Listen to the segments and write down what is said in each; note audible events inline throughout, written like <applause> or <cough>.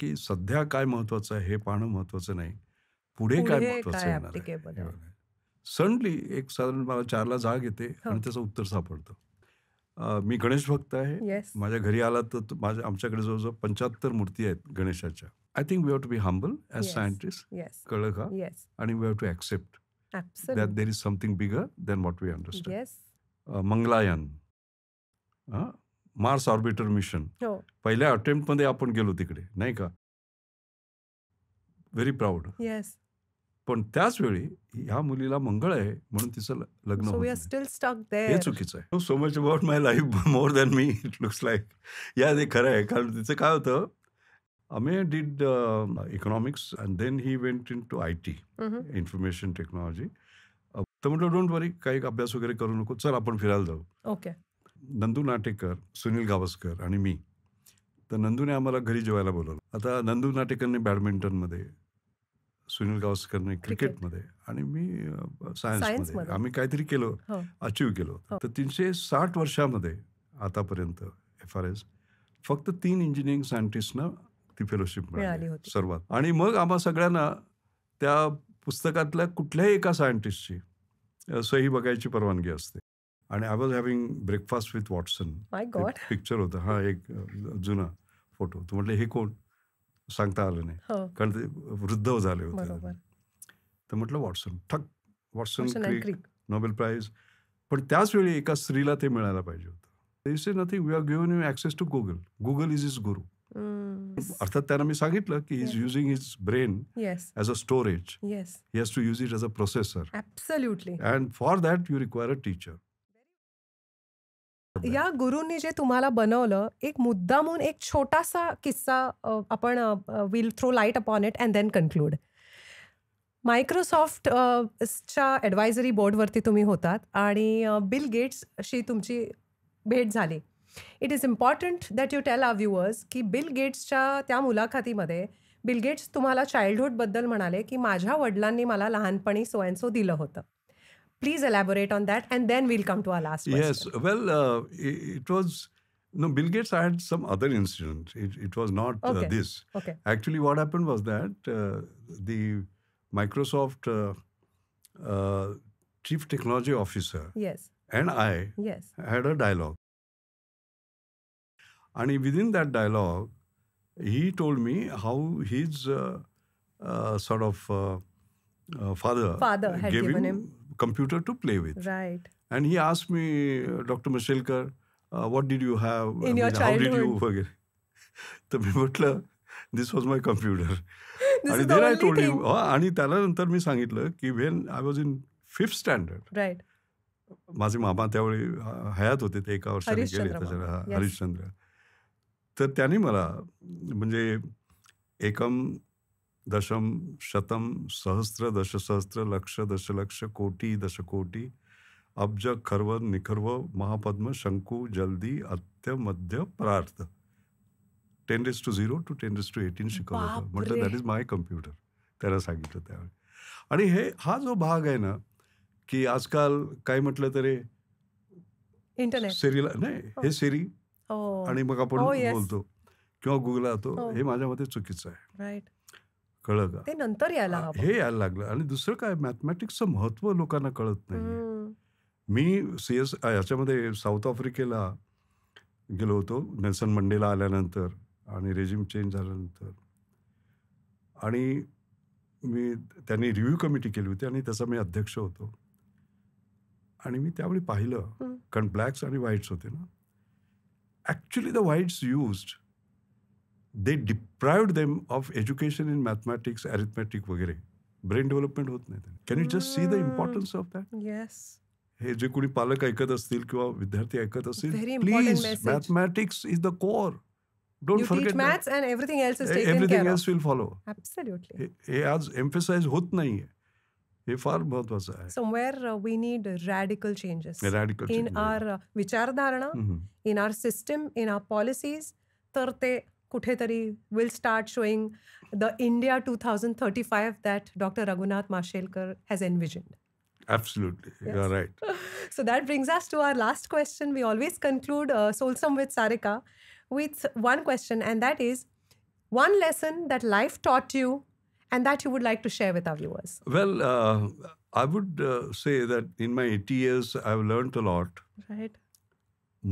की सध्या काय महत्वाचं आहे हे पाहणं महत्वाचं नाही पुढे काय महत्वाचं येणार सडनली एक साधारण मला चारला जाग येते हो. आणि त्याचं उत्तर सापडतं मी गणेश भक्त आहे माझ्या घरी आला तर माझ्या आमच्याकडे जवळजवळ पंच्याहत्तर मूर्ती आहेत गणेशाच्या I think we have to be humble as scientist कळलं का आणि we have to accept that there is something bigger than what we understand Mangalyaan Mars orbiter mission पहिल्या अटेम्प्ट मध्ये आपण गेलो तिकडे नाही का व्हेरी प्राऊड येस पण त्याच वेळी ह्या मुलीला मंगळ आहे म्हणून तिचं लग्न हे चुकीचं आहे so much about my life more than me it looks like या ते खरं आहे कारण तिचं काय होतं आम्ही did economics and then he went into I T information technology तर म्हटलं डोंट वरी काही अभ्यास वगैरे करू नको चल आपण फिरायला जाऊ ओके नंदू नाटेकर सुनील गावस्कर आणि मी तर नंदूने आम्हाला घरी जेवायला बोलवलं आता नंदू नाटेकरने बॅडमिंटनमध्ये सुनील गावस्करने क्रिकेटमध्ये आणि मी सायन्समध्ये आम्ही काहीतरी केलं अचीव्ह हो. केलो हो. तर तीनशे साठ वर्षामध्ये आतापर्यंत एफ आर एस फक्त तीन इंजिनिअरिंग सायंटिस्टना ती फेलोशिप मिळाली सर्वात आणि मग आम्हा सगळ्यांना त्या पुस्तकातल्या कुठल्याही एका सायंटिस्टची सही बघायची परवानगी असते आणि I was having breakfast with Watson picture होतं हा एक जुना फोटो तू म्हटलं हे कोण सांगता आलं नाही हो. कारण ते वृद्ध झाले होते तर म्हटलं वॉटसन थक वॉटसन नोबेल प्राईज पण त्याच वेळी एका स्त्रीला ते मिळायला पाहिजे होतं is nothing we are given you access to Google Google is is guru अर्थात त्यांना मी सांगितलं की is using his brain as a storage to use it as a processor and for that you require a teacher या गुरुंनी जे तुम्हाला बनवलं एक म्हणून एक छोटासा किस्सा आपण will throw light upon it and then conclude Microsoft च्या ॲडवायझरी बोर्डवरती तुम्ही होतात आणि बिल गेट्सशी तुमची भेट झाली it is important that you tell our viewers की बिल गेट्सच्या त्या मुलाखतीमध्ये बिल गेट्स तुम्हाला चाइल्डहूडबद्दल म्हणाले की माझ्या वडिलांनी मला लहानपणी सोयंसो दिलं होतं Please elaborate on that, and then we'll come to our last question. Yes, well, uh, it, was. No, Bill Gates had some other incident. It, it was not uh, okay. uh, this. Okay. Actually, what happened was that uh, the Microsoft uh, uh, chief technology officer yes. and I yes. had a dialogue. And within that dialogue, he told me how his uh, uh, sort of uh, father, father gave him, him, computer to play with. Right. And he asked me, Dr. Mashilkar, uh, what did you have? In I your mean, childhood. How did you forget? <laughs> तर मी म्हटलं this was my computer आणि then I told you आणि त्यानंतर मी सांगितलं की when I was in fifth standard right माझे मामा त्यावेळी हयात होते ते एका वर्षाने गेले त्याच्या हरिश्चंद्र तर त्याने मला म्हणजे एकम दशम शतम सहस्त्र दश सहस्त्र लक्ष दशलक्ष कोटि दशकोटि अब्ज खर्व निखर्व महापद्म शंकु जल्दी अत्य मध्य प्रार्थ ten days to zero to ten days to eighteen शिकवलं होतं म्हटलं दॅट इज माय कम्प्युटर त्याला सांगितलं त्यावेळी आणि हे हा जो भाग आहे ना की आजकाल काय म्हटलं तरी इंटरनेट सेरीला नाही हे सेरी आणि मग आपण oh, बोलतो किंवा गुगला जातो हे माझ्या मते चुकीचं आहे राईट कळलं का ते नंतर यायला हे यायला लागलं आणि दुसरं काय मॅथमॅटिक्सचं महत्व लोकांना कळत नाही मी सी एस याच्यामध्ये साऊथ आफ्रिकेला गेलो होतो नेल्सन मंडेला आल्यानंतर आणि रेजिम चेंज झाल्यानंतर आणि मी त्यांनी रिव्ह्यू कमिटी केली होती आणि त्याचा मी अध्यक्ष होतो आणि मी त्यावेळी पाहिलं कारण ब्लॅक्स आणि व्हाईट्स होते ना actually the whites used they deprived them of education in mathematics arithmetic वगैरह ब्रेन डेव्हलपमेंट होत नाही can you just see the importance of that yes हे जे कोणी पालक ऐकत असतील किंवा विद्यार्थी ऐकत असतील please mathematics is the core don't forget maths and everything else is taken everything else will follow absolutely हे आज एम्फसाइज होत नाहीये हे फार महत्त्वाचं आहे somewhere we need radical changes in our विचारधारणा in our system in our policies तर ते कुठेतरी will start showing the India two thousand thirty five that doctor Raghunath Mashelkar has envisioned Absolutely. Yes. You're right. <laughs> so that brings us to our last question. We always conclude uh, Solsam with Sarika with one question, and that is one lesson that life taught you and that you would like to share with our viewers. Well, uh, I would uh, say that in my 80 years, I've learned a lot. Right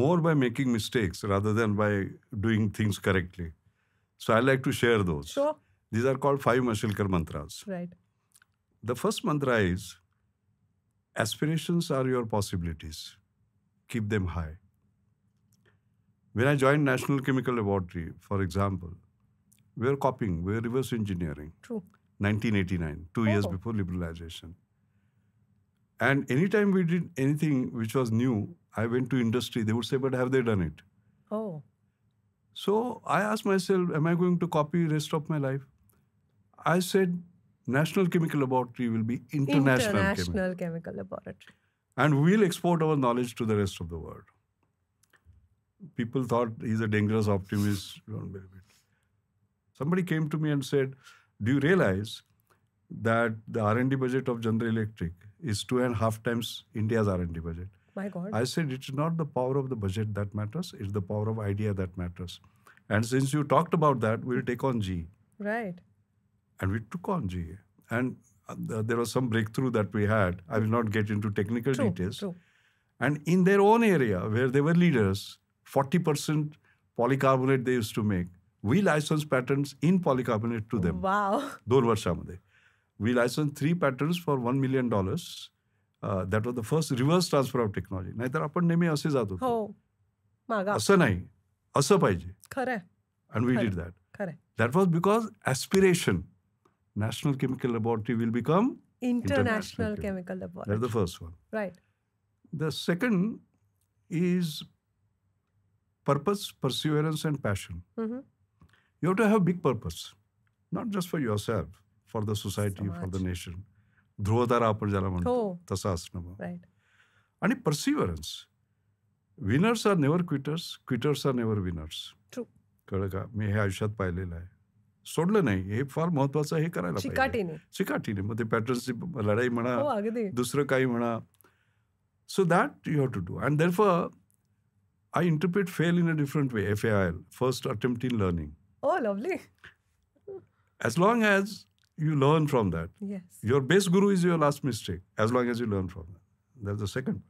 more by making mistakes rather than by doing things correctly. So I like to share those. Sure. These are called five Mashilkar mantras. Right. The first mantra is aspirations are your possibilities. Keep them high. When I joined National Chemical Laboratory, for example, we were copying, we were reverse engineering. True. 1989, two oh. years before liberalization. And anytime we did anything which was new, I went to industry, they would say, but have they done it? Oh. So I asked myself, am I going to copy rest of my life? I said, National Chemical Laboratory will be international, international chemical. chemical laboratory. And we'll export our knowledge to the rest of the world. People thought he's a dangerous optimist. Don't believe it. Somebody came to me and said, do you realize that the R&D budget of General Electric is two and a half times India's R&D budget. My God. I said it's not the power of the budget that matters, it's the power of idea that matters. And since you talked about that, we'll take on G. Right. And we took on G, And uh, there was some breakthrough that we had. I will not get into technical true, details. True. And in their own area where they were leaders, 40% polycarbonate they used to make. We licensed patents in polycarbonate to them. Wow. दोन वर्षामध्ये we licensed three patents for one million dollars. Uh, that was the first reverse transfer of technology. Neither upon name असे जात होतो. हो. मागा. असं नाही. असं पाहिजे. खरं आहे. And we did that. खरं That was because aspiration. National Chemical Laboratory will become International, Chemical Laboratory. That's the first one. Right. The second is purpose, perseverance, and passion. Mm-hmm. You have to have big purpose, not just for yourself, for the society for the nation ध्रुवतारा आपण ज्याला म्हणतो तसं असणं आणि perseverance winners are never quitters quitters are never winners कळलं का मी हे आयुष्यात पाहिलेलं आहे सोडलं नाही हे फार महत्वाचं हे करायला पाहिजे चिकाटीने मग ते पॅटर्नची लढाई म्हणा दुसरं काही म्हणा so that you have to do and therefore I interpret fail in a different way F A I L first attempt in learning lovely as long as you learn from that. Yes. Your base guru is your last mistake, as long as you learn from that. That's the second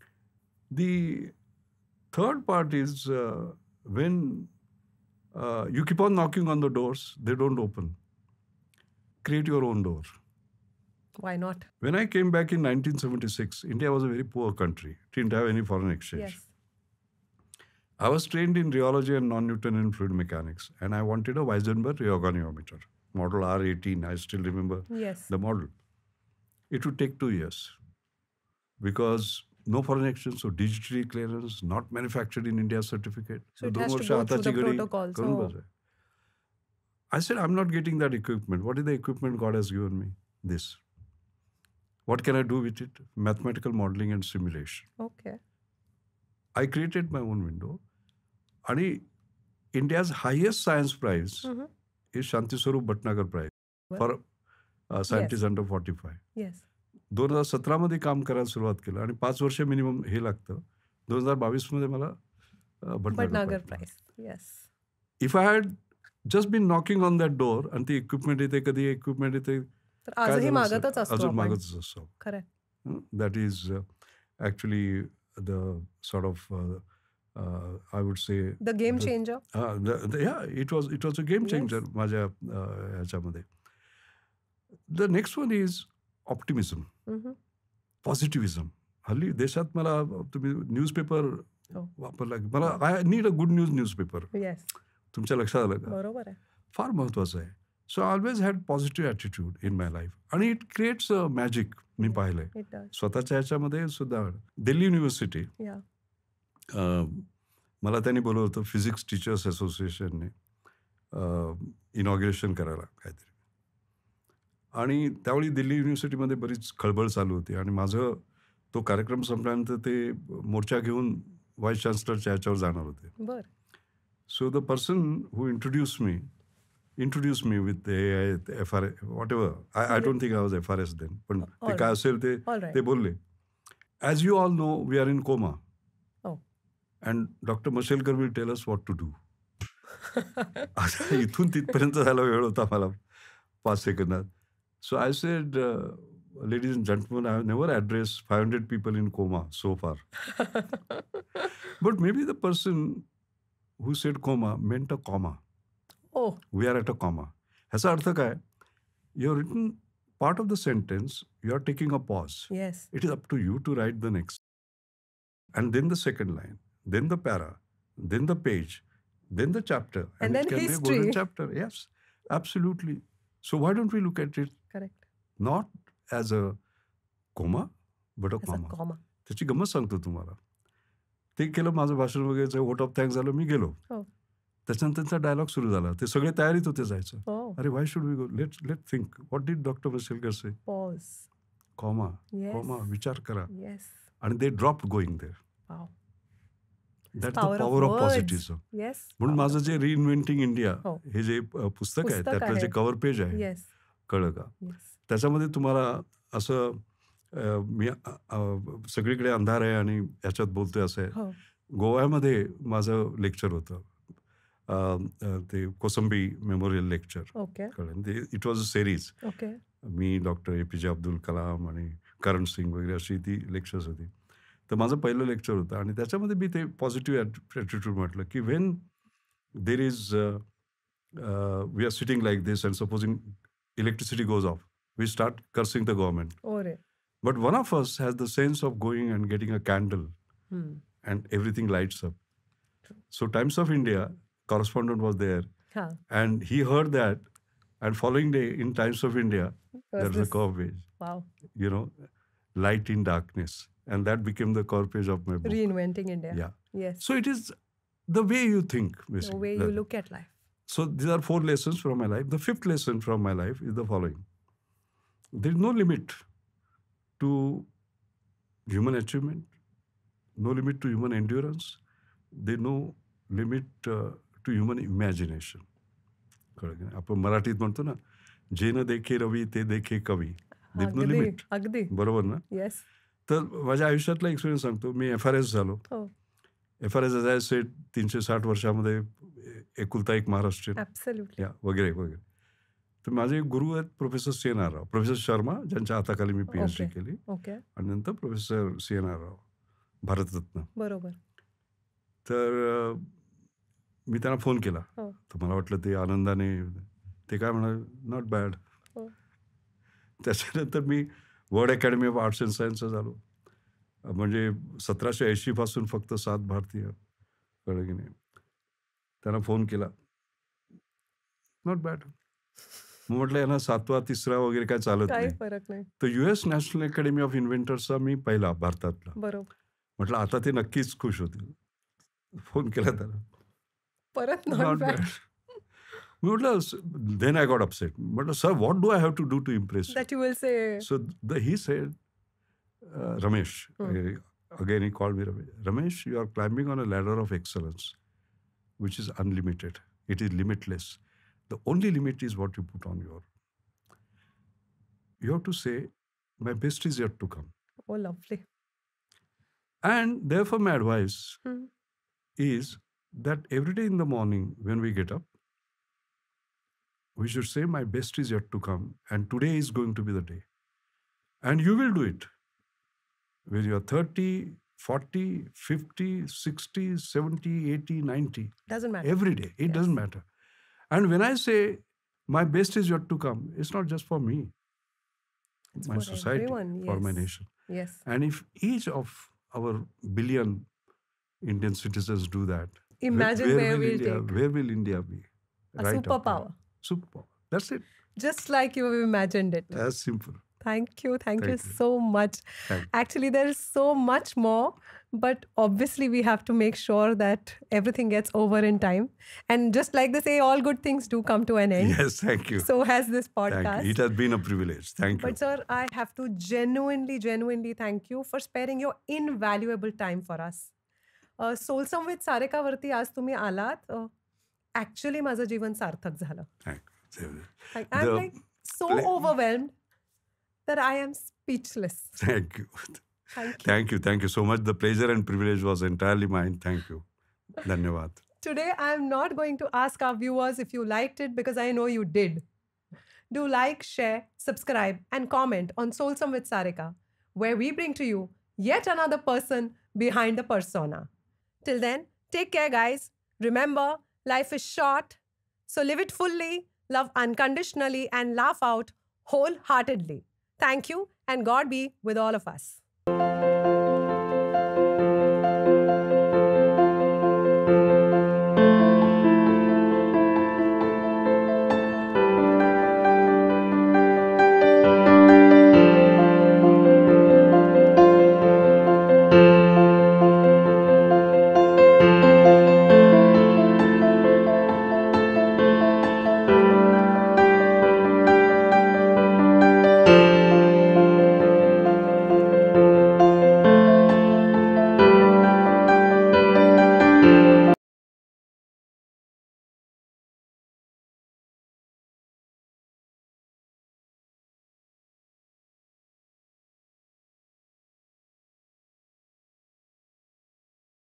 part. The third part is uh, when uh, you keep on knocking on the doors, they don't open. Create your own door. Why not? When I came back in 1976, India was a very poor country, didn't have any foreign exchange. Yes. I was trained in rheology and non Newtonian fluid mechanics, and I wanted a Weisenberg reorganiometer model R18. I still remember yes. the model. It would take two years because no foreign exchange, so digitally clearance, not manufactured in India certificate. So it has to go through the I said, I'm not getting that equipment. What is the equipment God has given me? This. What can I do with it? Mathematical modeling and simulation. Okay. I created my own window. And India's highest science prize mm-hmm. हे Shanti Swarup Bhatnagar prize for scientist under forty five दोन हजार मध्ये काम करायला सुरुवात केलं आणि पाच वर्ष मिनिमम हे लागतं दोन हजार मध्ये मला Bhatnagar prize if I had just been knocking on that door आणि ती इक्विपमेंट येते कधी इक्विपमेंट येते अजून मागतच असतो that is actually the sort of I would say the game changer. The, the, yeah, it was it was a game changer yes. माझ्या ह्याच्यामध्ये. The next one is optimism positivism हल्ली देशात मला तुम्ही न्यूजपेपर वापरला की मला I need a good news newspaper तुमच्या लक्षात आलं का बरोबर आहे फार महत्त्वाचं आहे so always had positive attitude in my life आणि इट क्रिएट्स अ मॅजिक मी पाहिलंय स्वतःच्या ह्याच्यामध्ये सुद्धा दिल्ली युनिव्हर्सिटी मला त्यांनी बोलवलं होतं फिजिक्स टीचर्स असोसिएशनने इनॉग्रेशन करायला काहीतरी आणि त्यावेळी दिल्ली युनिव्हर्सिटीमध्ये बरीच खळबळ चालू होती आणि माझं तो कार्यक्रम संपल्यानंतर ते मोर्चा घेऊन व्हाईस चान्सलरच्या ह्याच्यावर जाणार होते so the person who introduce me introduce me with A F R whatever I I don't think I was F R S then पण ते काय असेल ते ते बोलले as you all know we are in coma and doctor Mashelkar will tell us what to do आता इथून तिथपर्यंत झाला वेळ होता मला पाच सेकंदात so I said ladies and gentlemen I never address five hundred people in comma so far but maybe the person who said comma meant a comma we are at a comma ह्याचा अर्थ काय your written part of the sentence you are taking a pause it is up to you to write the next and then the second line then the para, then the page, then the chapter. And, and then it can history. be a golden chapter. Yes, absolutely. So why don't we look at it? Correct. Not as a comma, but a as comma. A comma. त्याची गमत सांगतो तुम्हाला ते केलं माझं भाषण वगैरे vote of thanks झालं मी गेलो त्याच्यानंतर त्यांचा डायलॉग सुरू झाला ते सगळे तयारीत होते जायचं अरे why should we go let let think what did doctor Mashelkar say comma comma विचार करा आणि they drop going there that the power of positive म्हणून माझं जे रिइन्व्हेंटिंग हो. इंडिया हे जे पुस्तक आहे त्यातलं जे कव्हर पेज आहे कळलं का त्याच्यामध्ये तुम्हाला असं मी सगळीकडे अंधार आहे आणि ह्याच्यात बोलतोय असं आहे हो. गोव्यामध्ये माझं लेक्चर होतं ते कोसंबी मेमोरियल लेक्चर ते इट वॉज अ सेरीज मी doctor A P J Abdul Kalam आणि करण सिंग वगैरे अशी ती लेक्चर्स होती तर माझं पहिलं लेक्चर होतं आणि त्याच्यामध्ये मी ते पॉझिटिव्ह ॲटिट्यूड म्हटलं की when there is we are sitting like this and supposing electricity goes off we start cursing the government but one of us has the sense of going and getting a candle and everything lights up so Times of India correspondent was there. Huh. And he heard that. And following day in Times of India, was there was this? a coverage. Wow. You know, light in darkness and that became the core page of my book. Reinventing India. Yeah. Yes. So it is the way you think, basically. The way you look at life. So these are four lessons from my life. The fifth lesson from my life is the following: there is no limit to human achievement, no limit to human endurance, there is no limit uh, to human imagination. आपण मराठीत म्हणतो ना जे न देखे रवी ते देखे कवी देव no limit अगदी बरोबर ना येस yes. तर माझ्या आयुष्यातला एक्सपिरियन्स सांगतो मी एफ आर एस झालो एफ आर एस सेट तीनशे साठ वर्षामध्ये एकुलता एक महाराष्ट्रीयन वगैरे वगैरे तर माझे गुरु आहेत professor C N R Rao professor Sharma ज्यांच्या हाताखाली मी पी एच डी केली आणि नंतर professor C N R Rao Bharat Ratna बरोबर तर मी त्यांना फोन केला हो. तर मला वाटलं ते आनंदाने ते काय म्हणाल नॉट बॅड हो. त्याच्यानंतर मी world academy of arts and सायन्सचा झालो म्हणजे सतराशे पासून फक्त सात भारतीय कळगिने त्यांना फोन केला नॉट बॅड मग म्हटलं यांना सातवा तिसरा वगैरे काय चालत नाही तर एस नॅशनल अकॅडमी ऑफ इन्व्हेंटर्सचा मी पहिला भारतातला बरोबर म्हटलं आता ते नक्कीच खुश होतील फोन केला त्याला परत not bad Then I got upset. But uh, sir, what do I have to do to impress you? That you will say. So the, he said, uh, Ramesh, hmm. again he called me Ramesh. Ramesh, you are climbing on a ladder of excellence, which is unlimited. It is limitless. The only limit is what you put on your. You have to say, my best is yet to come. Oh, lovely. And therefore, my advice hmm. is that every day in the morning when we get up, we should say, My best is yet to come, and today is going to be the day. And you will do it. When you are 30, 40, 50, 60, 70, 80, 90. Doesn't matter. Every day. It yes. doesn't matter. And when I say, My best is yet to come, it's not just for me, it's my for society, everyone, yes. for my nation. Yes. And if each of our billion Indian citizens do that, imagine where, where, where will India, take. Where will India be? a right superpower superpower. That's it. Just like you imagined it. That's simple. Thank you. Thank, Thank you, you, so much. Actually, there is so much more, but obviously, we have to make sure that everything gets over in time. And just like they say, all good things do come to an end. Yes, thank you. So has this podcast. It has been a privilege. Thank you. But, sir, I have to genuinely, genuinely thank you for sparing your invaluable time for us. Uh, Solsam with Sarika Varti, आज alat. आलात actually माझं जीवन सार्थक झालं so overwhelm तर I am speechless thank you thank you thank you so much the pleasure and privilege was entirely mine thank you धन्यवाद Today, I'm not going to ask our viewers if you liked it because I know you did. Do like, share, subscribe, and comment on Soulsome with Sarika, where we bring to you yet another person behind the persona. Till then, take care, guys. Remember, Life is short, so live it fully, love unconditionally, and laugh out wholeheartedly. Thank you, and God be with all of us.